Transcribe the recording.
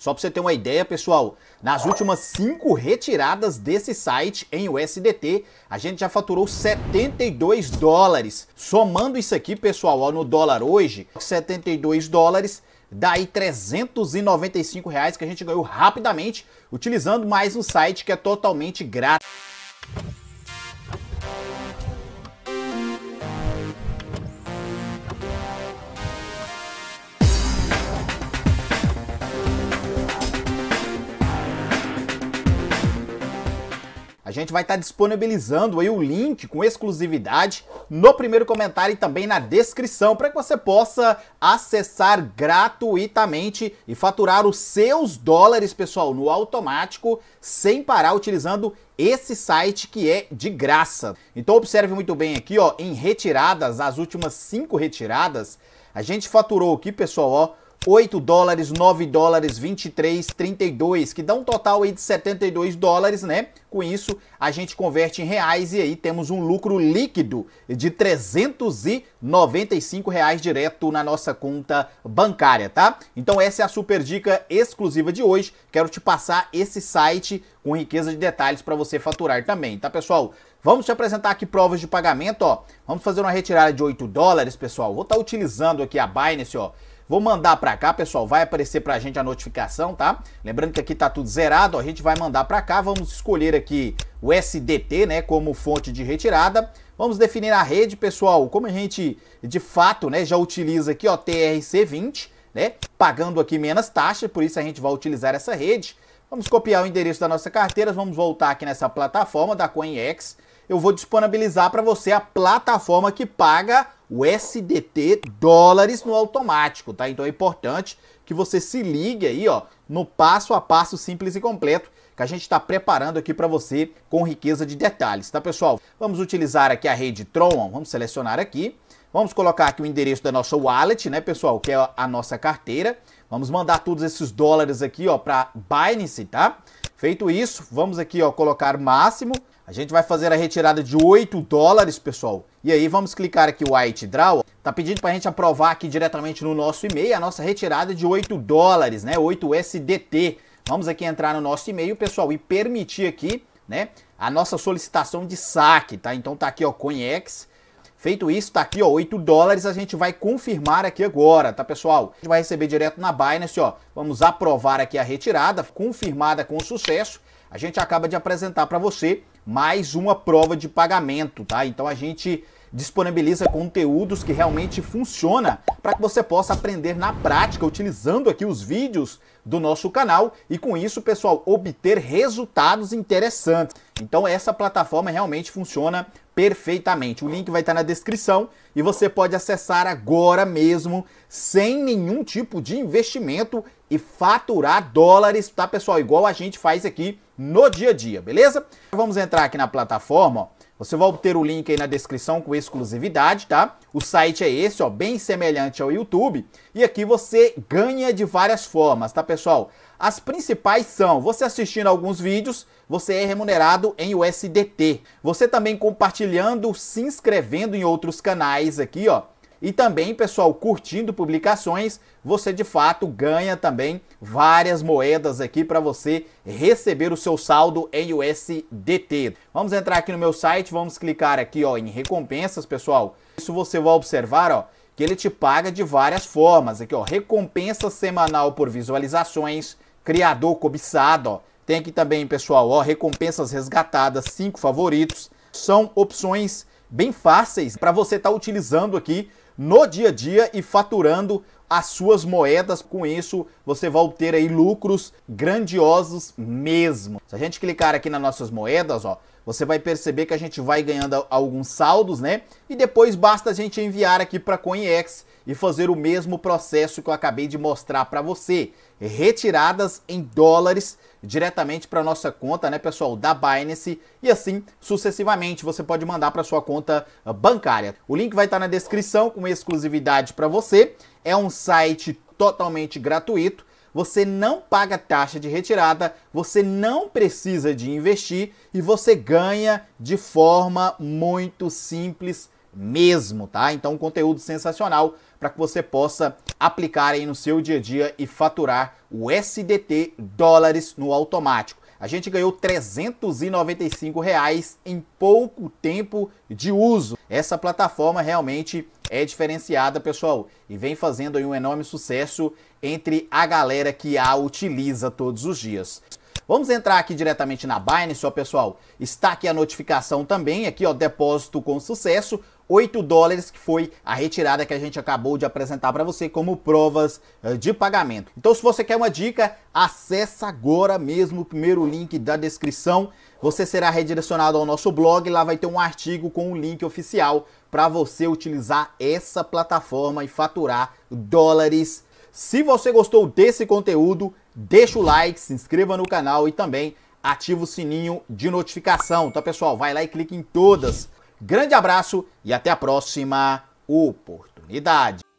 Só para você ter uma ideia, pessoal, nas últimas cinco retiradas desse site em USDT, a gente já faturou 72 dólares. Somando isso aqui, pessoal, ó, no dólar hoje, 72 dólares, daí 395 reais que a gente ganhou rapidamente utilizando mais um site que é totalmente grátis. A gente vai estar tá disponibilizando aí o link com exclusividade no primeiro comentário e também na descrição para que você possa acessar gratuitamente e faturar os seus dólares, pessoal, no automático, sem parar utilizando esse site que é de graça. Então observe muito bem aqui, ó, em retiradas, as últimas cinco retiradas, a gente faturou aqui, pessoal, ó, 8 dólares, 9 dólares, 23, 32, que dá um total aí de 72 dólares, né? Com isso, a gente converte em reais e aí temos um lucro líquido de 395 reais direto na nossa conta bancária, tá? Então essa é a super dica exclusiva de hoje. Quero te passar esse site com riqueza de detalhes para você faturar também, tá, pessoal? Vamos te apresentar aqui provas de pagamento, ó. Vamos fazer uma retirada de 8 dólares, pessoal. Vou estar tá utilizando aqui a Binance, ó. Vou mandar para cá, pessoal, vai aparecer para a gente a notificação, tá? Lembrando que aqui tá tudo zerado, a gente vai mandar para cá, vamos escolher aqui o SDT, né, como fonte de retirada. Vamos definir a rede, pessoal, como a gente de fato, né, já utiliza aqui, ó, TRC20, né, pagando aqui menos taxa, por isso a gente vai utilizar essa rede. Vamos copiar o endereço da nossa carteira, vamos voltar aqui nessa plataforma da CoinEx, eu vou disponibilizar para você a plataforma que paga o SDT dólares no automático, tá? Então é importante que você se ligue aí, ó, no passo a passo simples e completo que a gente está preparando aqui para você com riqueza de detalhes, tá, pessoal? Vamos utilizar aqui a rede Tron, vamos selecionar aqui. Vamos colocar aqui o endereço da nossa wallet, né, pessoal, que é a nossa carteira. Vamos mandar todos esses dólares aqui, ó, para Binance, tá? Feito isso, vamos aqui, ó, colocar máximo. A gente vai fazer a retirada de 8 dólares, pessoal. E aí vamos clicar aqui o White Draw. Tá pedindo para a gente aprovar aqui diretamente no nosso e-mail a nossa retirada de 8 dólares, né? 8 SDT. Vamos aqui entrar no nosso e-mail, pessoal, e permitir aqui, né, a nossa solicitação de saque, tá? Então tá aqui, ó, ConEx Feito isso, tá aqui, ó, 8 dólares, a gente vai confirmar aqui agora, tá, pessoal? A gente vai receber direto na Binance, ó. Vamos aprovar aqui a retirada, confirmada com sucesso. A gente acaba de apresentar para você mais uma prova de pagamento, tá? Então a gente disponibiliza conteúdos que realmente funciona para que você possa aprender na prática utilizando aqui os vídeos do nosso canal e com isso, pessoal, obter resultados interessantes. Então essa plataforma realmente funciona perfeitamente. O link vai estar na descrição e você pode acessar agora mesmo, sem nenhum tipo de investimento e faturar dólares, tá pessoal? Igual a gente faz aqui no dia a dia, beleza? Vamos entrar aqui na plataforma, ó. Você vai obter o link aí na descrição com exclusividade, tá? O site é esse, ó, bem semelhante ao YouTube. E aqui você ganha de várias formas, tá, pessoal? As principais são você assistindo alguns vídeos, você é remunerado em USDT. Você também compartilhando, se inscrevendo em outros canais aqui, ó e também, pessoal, curtindo publicações, você de fato ganha também várias moedas aqui para você receber o seu saldo em USDT. Vamos entrar aqui no meu site, vamos clicar aqui ó, em recompensas, pessoal. Isso você vai observar ó, que ele te paga de várias formas. Aqui, ó, recompensa semanal por visualizações, criador cobiçado, ó. Tem aqui também, pessoal, ó, recompensas resgatadas, cinco favoritos. São opções bem fáceis para você estar tá utilizando aqui no dia a dia e faturando as suas moedas. Com isso, você vai obter aí lucros grandiosos mesmo. Se a gente clicar aqui nas nossas moedas, ó, você vai perceber que a gente vai ganhando alguns saldos, né? E depois basta a gente enviar aqui para CoinEx e fazer o mesmo processo que eu acabei de mostrar para você. Retiradas em dólares diretamente para nossa conta, né, pessoal, da Binance e assim sucessivamente você pode mandar para sua conta ah, bancária. O link vai estar tá na descrição com exclusividade para você. É um site totalmente gratuito você não paga taxa de retirada, você não precisa de investir e você ganha de forma muito simples mesmo, tá? Então, um conteúdo sensacional para que você possa aplicar aí no seu dia a dia e faturar o SDT dólares no automático. A gente ganhou 395 reais em pouco tempo de uso. Essa plataforma realmente é diferenciada, pessoal, e vem fazendo aí um enorme sucesso entre a galera que a utiliza todos os dias. Vamos entrar aqui diretamente na Binance, ó pessoal. Está aqui a notificação também, aqui ó, depósito com sucesso. 8 dólares, que foi a retirada que a gente acabou de apresentar para você como provas eh, de pagamento. Então, se você quer uma dica, acessa agora mesmo o primeiro link da descrição. Você será redirecionado ao nosso blog, lá vai ter um artigo com o um link oficial para você utilizar essa plataforma e faturar dólares. Se você gostou desse conteúdo, deixa o like, se inscreva no canal e também ativa o sininho de notificação, tá pessoal? Vai lá e clique em todas. Grande abraço e até a próxima oportunidade.